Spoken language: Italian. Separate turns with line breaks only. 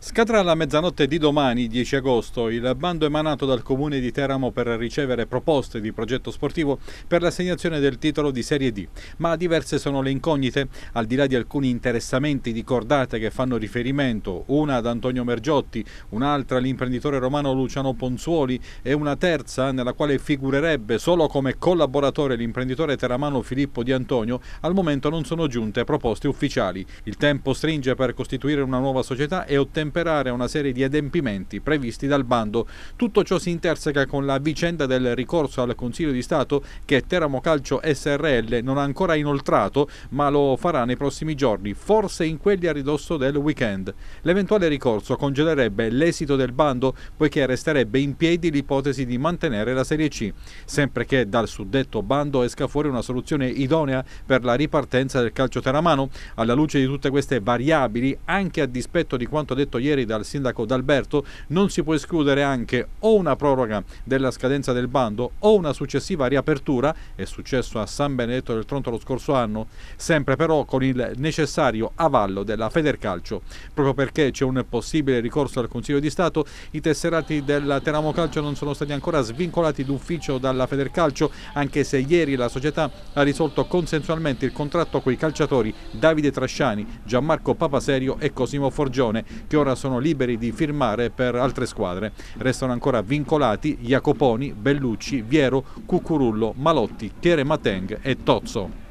Scadrà la mezzanotte di domani, 10 agosto, il bando emanato dal Comune di Teramo per ricevere proposte di progetto sportivo per l'assegnazione del titolo di Serie D, ma diverse sono le incognite, al di là di alcuni interessamenti di cordate che fanno riferimento, una ad Antonio Mergiotti, un'altra all'imprenditore romano Luciano Ponzuoli e una terza nella quale figurerebbe solo come collaboratore l'imprenditore teramano Filippo Di Antonio, al momento non sono giunte proposte ufficiali. Il tempo stringe per costituire una nuova società e ottenere ottemperare a una serie di adempimenti previsti dal bando. Tutto ciò si interseca con la vicenda del ricorso al Consiglio di Stato che Teramo Calcio SRL non ha ancora inoltrato, ma lo farà nei prossimi giorni, forse in quelli a ridosso del weekend. L'eventuale ricorso congelerebbe l'esito del bando poiché resterebbe in piedi l'ipotesi di mantenere la Serie C, sempre che dal suddetto bando esca fuori una soluzione idonea per la ripartenza del calcio teramano. Alla luce di tutte queste variabili, anche a dispetto di quanto detto detto ieri dal sindaco D'Alberto, non si può escludere anche o una proroga della scadenza del bando o una successiva riapertura, è successo a San Benedetto del Tronto lo scorso anno, sempre però con il necessario avallo della Federcalcio. Proprio perché c'è un possibile ricorso al Consiglio di Stato, i tesserati del Teramo Calcio non sono stati ancora svincolati d'ufficio dalla Federcalcio, anche se ieri la società ha risolto consensualmente il contratto con i calciatori Davide Trasciani, Gianmarco Papaserio e Cosimo Forgione, che ora ancora sono liberi di firmare per altre squadre. Restano ancora vincolati Jacoponi, Bellucci, Viero, Cucurullo, Malotti, Chiere Mateng e Tozzo.